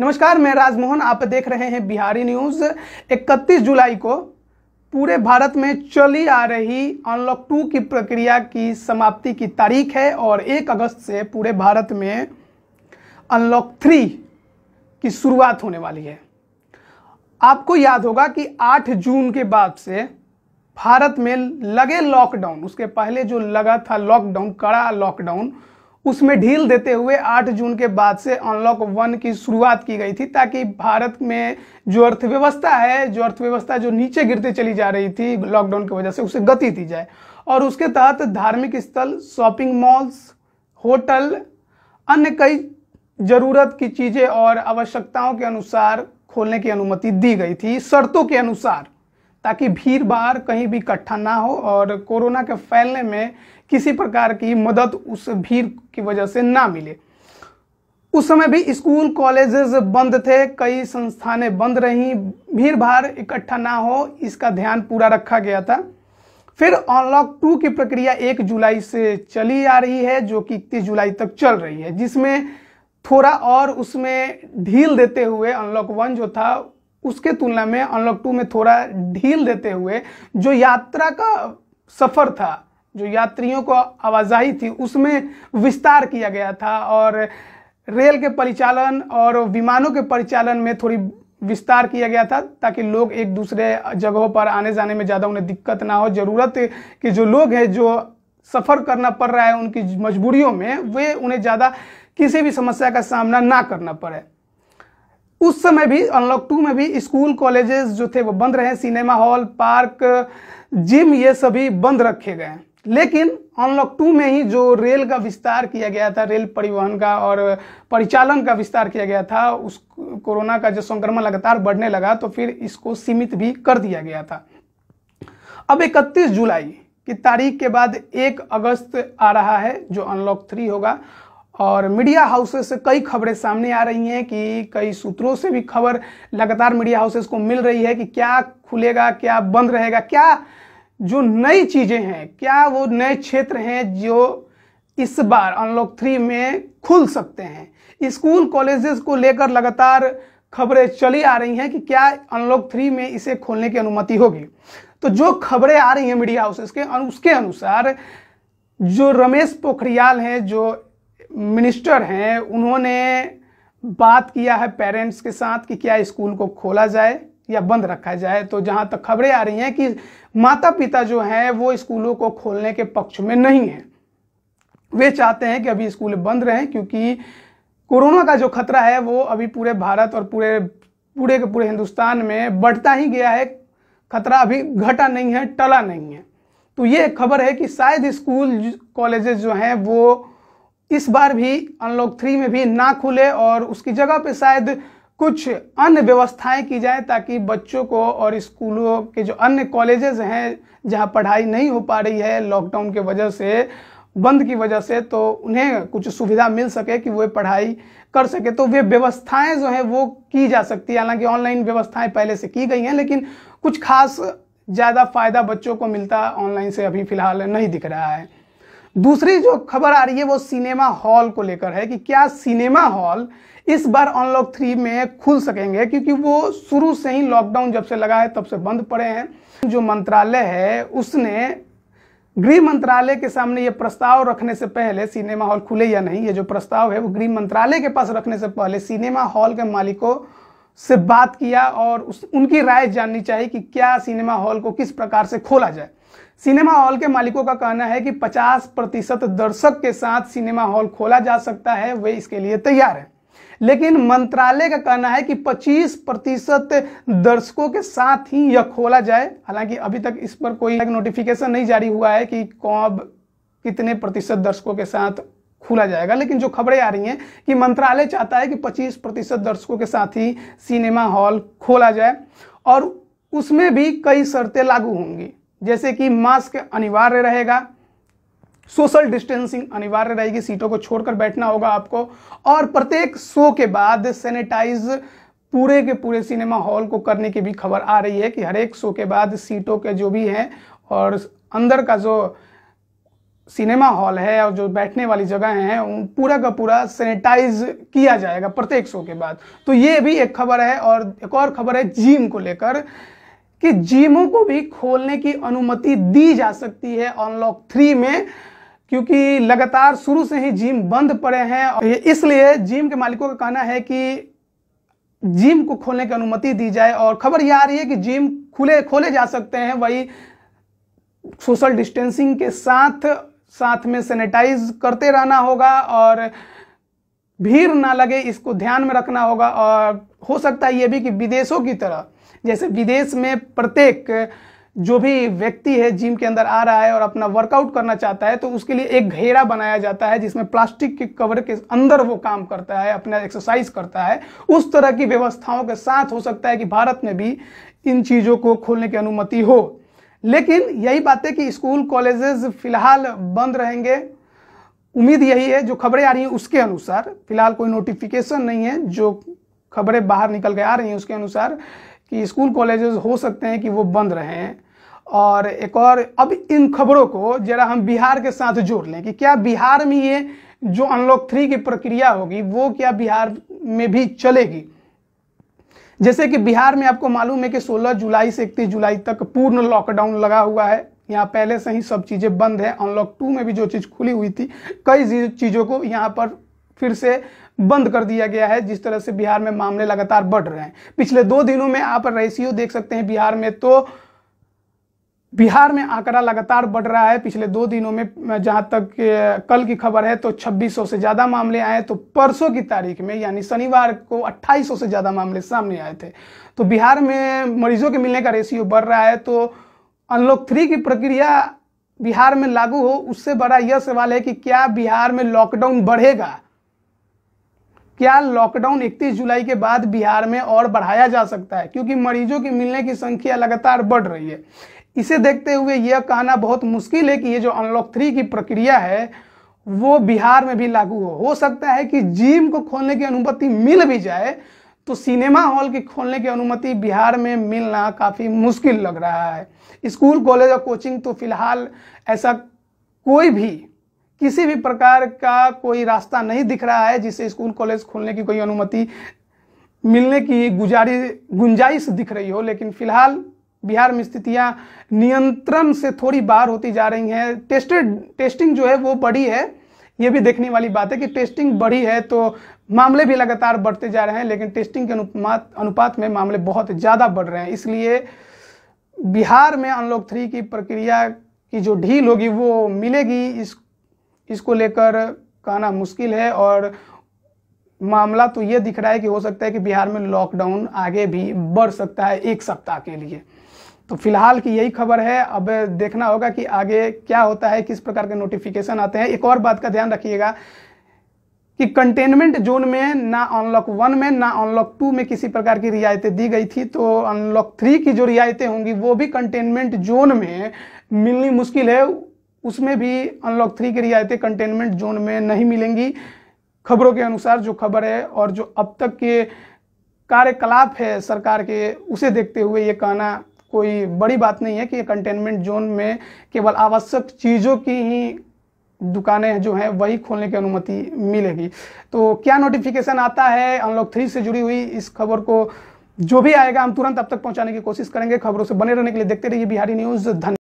नमस्कार मैं राजमोहन आप देख रहे हैं बिहारी न्यूज 31 जुलाई को पूरे भारत में चली आ रही अनलॉक टू की प्रक्रिया की समाप्ति की तारीख है और 1 अगस्त से पूरे भारत में अनलॉक थ्री की शुरुआत होने वाली है आपको याद होगा कि 8 जून के बाद से भारत में लगे लॉकडाउन उसके पहले जो लगा था लॉकडाउन कड़ा लॉकडाउन उसमें ढील देते हुए 8 जून के बाद से अनलॉक वन की शुरुआत की गई थी ताकि भारत में जो अर्थव्यवस्था है जो अर्थव्यवस्था जो नीचे गिरते चली जा रही थी लॉकडाउन की वजह से उसे गति दी जाए और उसके तहत धार्मिक स्थल शॉपिंग मॉल्स होटल अन्य कई जरूरत की चीज़ें और आवश्यकताओं के अनुसार खोलने की अनुमति दी गई थी शर्तों के अनुसार ताकि भीड़ भाड़ कहीं भी इकट्ठा ना हो और कोरोना के फैलने में किसी प्रकार की मदद उस भीड़ की वजह से ना मिले उस समय भी स्कूल कॉलेजेस बंद थे कई संस्थानें बंद रहीं भीड़ भाड़ इकट्ठा ना हो इसका ध्यान पूरा रखा गया था फिर अनलॉक टू की प्रक्रिया एक जुलाई से चली आ रही है जो कि इकतीस जुलाई तक चल रही है जिसमें थोड़ा और उसमें ढील देते हुए अनलॉक वन जो था उसके तुलना में अनलॉक टू में थोड़ा ढील देते हुए जो यात्रा का सफ़र था जो यात्रियों को आवाजाही थी उसमें विस्तार किया गया था और रेल के परिचालन और विमानों के परिचालन में थोड़ी विस्तार किया गया था ताकि लोग एक दूसरे जगहों पर आने जाने में ज़्यादा उन्हें दिक्कत ना हो ज़रूरत के जो लोग हैं जो सफ़र करना पड़ रहा है उनकी मजबूरियों में वे उन्हें ज़्यादा किसी भी समस्या का सामना ना करना पड़े उस समय भी अनलॉक टू में भी स्कूल कॉलेजेस जो थे वो बंद रहे सिनेमा हॉल पार्क जिम ये सभी बंद रखे गए लेकिन अनलॉक टू में ही जो रेल का विस्तार किया गया था रेल परिवहन का और परिचालन का विस्तार किया गया था उस कोरोना का जो संक्रमण लगातार बढ़ने लगा तो फिर इसको सीमित भी कर दिया गया था अब 31 जुलाई की तारीख के बाद 1 अगस्त आ रहा है जो अनलॉक थ्री होगा और मीडिया हाउसेस से कई खबरें सामने आ रही हैं कि कई सूत्रों से भी खबर लगातार मीडिया हाउसेस को मिल रही है कि क्या खुलेगा क्या बंद रहेगा क्या जो नई चीज़ें हैं क्या वो नए क्षेत्र हैं जो इस बार अनलॉक थ्री में खुल सकते हैं स्कूल कॉलेजेस को लेकर लगातार खबरें चली आ रही हैं कि क्या अनलॉक थ्री में इसे खोलने की अनुमति होगी तो जो खबरें आ रही हैं मीडिया हाउसेस के उसके अनुसार जो रमेश पोखरियाल हैं जो मिनिस्टर हैं उन्होंने बात किया है पेरेंट्स के साथ कि क्या स्कूल को खोला जाए या बंद रखा जाए तो जहाँ तक खबरें आ रही हैं कि माता पिता जो हैं वो स्कूलों को खोलने के पक्ष में नहीं हैं वे चाहते हैं कि अभी स्कूल बंद रहें क्योंकि कोरोना का जो खतरा है वो अभी पूरे भारत और पूरे पूरे के पूरे हिंदुस्तान में बढ़ता ही गया है खतरा अभी घटा नहीं है टला नहीं है तो ये खबर है कि शायद स्कूल कॉलेजेस जो हैं वो इस बार भी अनलॉक थ्री में भी ना खुले और उसकी जगह पे शायद कुछ अन्य व्यवस्थाएं की जाए ताकि बच्चों को और स्कूलों के जो अन्य कॉलेजेस हैं जहां पढ़ाई नहीं हो पा रही है लॉकडाउन के वजह से बंद की वजह से तो उन्हें कुछ सुविधा मिल सके कि वे पढ़ाई कर सके तो वे व्यवस्थाएं जो हैं वो की जा सकती है हालांकि ऑनलाइन व्यवस्थाएं पहले से की गई हैं लेकिन कुछ खास ज़्यादा फ़ायदा बच्चों को मिलता ऑनलाइन से अभी फ़िलहाल नहीं दिख रहा है दूसरी जो खबर आ रही है वो सिनेमा हॉल को लेकर है कि क्या सिनेमा हॉल इस बार अनलॉक थ्री में खुल सकेंगे क्योंकि वो शुरू से ही लॉकडाउन जब से लगा है तब से बंद पड़े हैं जो मंत्रालय है उसने गृह मंत्रालय के सामने ये प्रस्ताव रखने से पहले सिनेमा हॉल खुले या नहीं ये जो प्रस्ताव है वो गृह मंत्रालय के पास रखने से पहले सिनेमा हॉल के मालिकों से बात किया और उस उनकी राय जाननी चाहिए कि क्या सिनेमा हॉल को किस प्रकार से खोला जाए सिनेमा हॉल के मालिकों का कहना है कि 50 प्रतिशत दर्शक के साथ सिनेमा हॉल खोला जा सकता है वे इसके लिए तैयार हैं लेकिन मंत्रालय का कहना है कि 25 प्रतिशत दर्शकों के साथ ही यह खोला जाए हालांकि अभी तक इस पर कोई नोटिफिकेशन नहीं जारी हुआ है कि कब कितने प्रतिशत दर्शकों के साथ खुला जाएगा लेकिन जो खबरें आ रही हैं कि मंत्रालय चाहता है कि 25 प्रतिशत दर्शकों के साथ ही सिनेमा हॉल खोला जाए और उसमें भी कई शर्तें लागू होंगी जैसे कि मास्क अनिवार्य रहेगा सोशल डिस्टेंसिंग अनिवार्य रहेगी सीटों को छोड़कर बैठना होगा आपको और प्रत्येक शो के बाद सैनिटाइज पूरे के पूरे सिनेमा हॉल को करने की भी खबर आ रही है कि हर एक शो के बाद सीटों के जो भी हैं और अंदर का जो सिनेमा हॉल है और जो बैठने वाली जगह हैं उन पूरा का पूरा सैनिटाइज किया जाएगा प्रत्येक शो के बाद तो ये भी एक खबर है और एक और खबर है जिम को लेकर कि जिमों को भी खोलने की अनुमति दी जा सकती है अनलॉक थ्री में क्योंकि लगातार शुरू से ही जिम बंद पड़े हैं और इसलिए जिम के मालिकों का कहना है कि जिम को खोलने की अनुमति दी जाए और खबर यह आ रही है कि जिम खुले खोले जा सकते हैं वही सोशल डिस्टेंसिंग के साथ साथ में सैनिटाइज करते रहना होगा और भीड़ ना लगे इसको ध्यान में रखना होगा और हो सकता है ये भी कि विदेशों की तरह जैसे विदेश में प्रत्येक जो भी व्यक्ति है जिम के अंदर आ रहा है और अपना वर्कआउट करना चाहता है तो उसके लिए एक घेरा बनाया जाता है जिसमें प्लास्टिक के कवर के अंदर वो काम करता है अपना एक्सरसाइज करता है उस तरह की व्यवस्थाओं के साथ हो सकता है कि भारत में भी इन चीज़ों को खोलने की अनुमति हो लेकिन यही बात है कि स्कूल कॉलेजेस फिलहाल बंद रहेंगे उम्मीद यही है जो खबरें आ रही हैं उसके अनुसार फिलहाल कोई नोटिफिकेशन नहीं है जो खबरें बाहर निकल के आ रही हैं उसके अनुसार कि स्कूल कॉलेजेस हो सकते हैं कि वो बंद रहें और एक और अब इन खबरों को जरा हम बिहार के साथ जोड़ लें कि क्या बिहार में ये जो अनलॉक थ्री की प्रक्रिया होगी वो क्या बिहार में भी चलेगी जैसे कि बिहार में आपको मालूम है कि 16 जुलाई से इकतीस जुलाई तक पूर्ण लॉकडाउन लगा हुआ है यहाँ पहले से ही सब चीज़ें बंद है अनलॉक टू में भी जो चीज़ खुली हुई थी कई चीज़ों को यहाँ पर फिर से बंद कर दिया गया है जिस तरह से बिहार में मामले लगातार बढ़ रहे हैं पिछले दो दिनों में आप रेशियो देख सकते हैं बिहार में तो बिहार में आंकड़ा लगातार बढ़ रहा है पिछले दो दिनों में जहां तक कल की खबर है तो 2600 से ज़्यादा मामले आए तो परसों की तारीख में यानी शनिवार को 2800 से ज़्यादा मामले सामने आए थे तो बिहार में मरीजों के मिलने का रेशियो बढ़ रहा है तो अनलॉक थ्री की प्रक्रिया बिहार में लागू हो उससे बड़ा यह सवाल है कि क्या बिहार में लॉकडाउन बढ़ेगा क्या लॉकडाउन 31 जुलाई के बाद बिहार में और बढ़ाया जा सकता है क्योंकि मरीजों की मिलने की संख्या लगातार बढ़ रही है इसे देखते हुए यह कहना बहुत मुश्किल है कि ये जो अनलॉक थ्री की प्रक्रिया है वो बिहार में भी लागू हो हो सकता है कि जिम को खोलने की अनुमति मिल भी जाए तो सिनेमा हॉल के खोलने की अनुमति बिहार में मिलना काफ़ी मुश्किल लग रहा है स्कूल कॉलेज और कोचिंग तो फिलहाल ऐसा कोई भी किसी भी प्रकार का कोई रास्ता नहीं दिख रहा है जिससे स्कूल कॉलेज खोलने की कोई अनुमति मिलने की गुजारी गुंजाइश दिख रही हो लेकिन फिलहाल बिहार में स्थितियां नियंत्रण से थोड़ी बाहर होती जा रही हैं टेस्टेड टेस्टिंग जो है वो बढ़ी है ये भी देखने वाली बात है कि टेस्टिंग बढ़ी है तो मामले भी लगातार बढ़ते जा रहे हैं लेकिन टेस्टिंग के अनुपात अनुपात में मामले बहुत ज़्यादा बढ़ रहे हैं इसलिए बिहार में अनलॉक थ्री की प्रक्रिया की जो ढील होगी वो मिलेगी इस इसको लेकर कहना मुश्किल है और मामला तो ये दिख रहा है कि हो सकता है कि बिहार में लॉकडाउन आगे भी बढ़ सकता है एक सप्ताह के लिए तो फिलहाल की यही खबर है अब देखना होगा कि आगे क्या होता है किस प्रकार के नोटिफिकेशन आते हैं एक और बात का ध्यान रखिएगा कि कंटेनमेंट जोन में ना अनलॉक वन में ना अनलॉक टू में किसी प्रकार की रियायतें दी गई थी तो अनलॉक थ्री की जो रियायतें होंगी वो भी कंटेनमेंट जोन में मिलनी मुश्किल है उसमें भी अनलॉक थ्री की रियायतें कंटेनमेंट जोन में नहीं मिलेंगी खबरों के अनुसार जो खबर है और जो अब तक के कार्यकलाप है सरकार के उसे देखते हुए ये कहना कोई बड़ी बात नहीं है कि कंटेनमेंट जोन में केवल आवश्यक चीज़ों की ही दुकानें जो हैं वही खोलने की अनुमति मिलेगी तो क्या नोटिफिकेशन आता है अनलॉक थ्री से जुड़ी हुई इस खबर को जो भी आएगा हम तुरंत अब तक पहुंचाने की कोशिश करेंगे खबरों से बने रहने के लिए देखते रहिए बिहारी न्यूज़ धन्यवाद